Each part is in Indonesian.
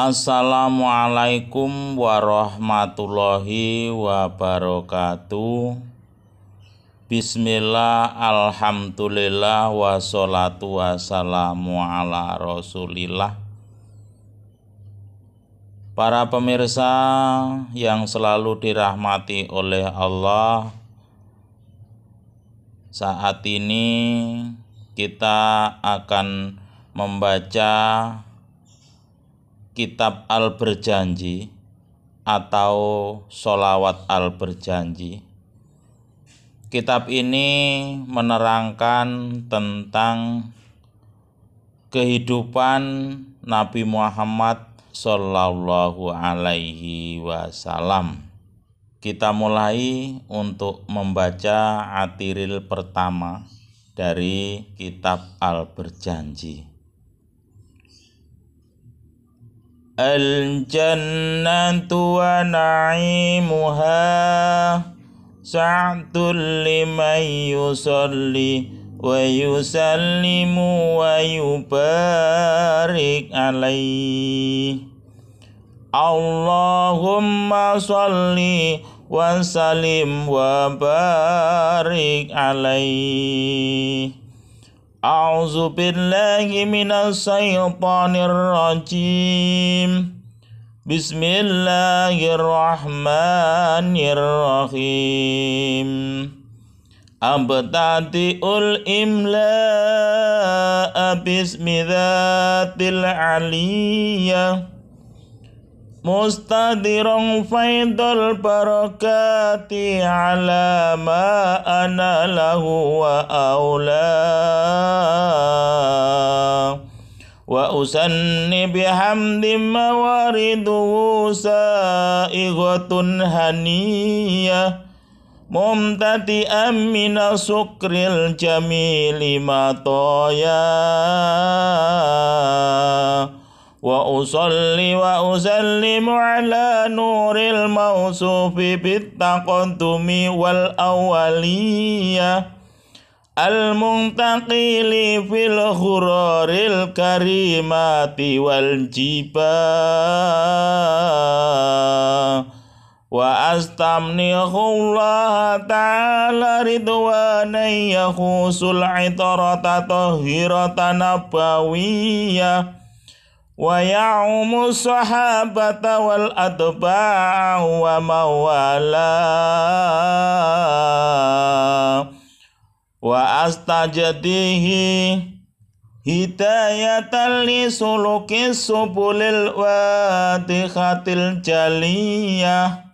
Assalamualaikum warahmatullahi wabarakatuh Bismillah alhamdulillah wassalatu wassalamu ala rasulillah Para pemirsa yang selalu dirahmati oleh Allah Saat ini kita akan membaca kitab Al-Berjanji atau Solawat Al-Berjanji. Kitab ini menerangkan tentang kehidupan Nabi Muhammad Sallallahu Alaihi Wasallam. Kita mulai untuk membaca atiril pertama dari kitab Al-Berjanji. Al-jannatu wa na'imuha Sa'atun liman yusalli Wa yusallimu wa yubarik alaih Allahumma salli wa salim wa barik alaih أعوذ بالله من الشيطان الرجيم بسم الله الرحمن الرحيم أبتدئ الإملاء باسم ذات العليّة mustadirong faidul barakati ala ma ana lahu wa aula wa usanni bihamdi mawariduhu sa'igatun haniyah mumtati amina sukril jamili matoyah وأصلي وأسلم على نور الموصوف بالتقدم والأولية المنتقل في الغرار الكريمات والجبال وأستمنخ الله تعالى رضوانا يخوص العطرة طهيرة نبوية ويعم الصحابة والأتباع ومن والاه وأستجده هداية لسلوك السبل الواتخة الجلية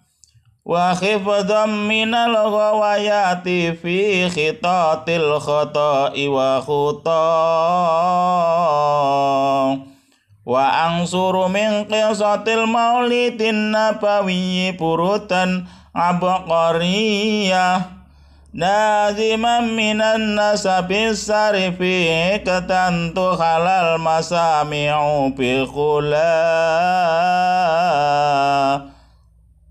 وحفظا من الغوايات في خطاط الخطأ وخطاه وأنصر من قصة المولد النبوي بروتا عبقرية نازما من النسب السرف كتنتخل المسامع بخلا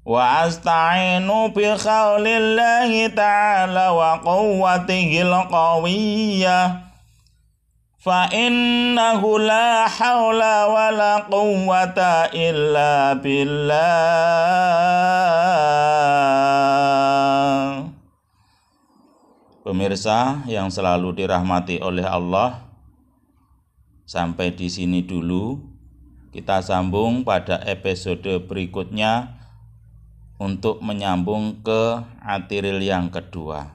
وأستعين بقول الله تعالى وقوته القوية فَإِنَّهُ لَا حَوْلَ وَلَا قُوَّةَ إِلَّا بِاللَّهِ Pemirsa yang selalu dirahmati oleh Allah Sampai di sini dulu Kita sambung pada episode berikutnya Untuk menyambung ke atiril yang kedua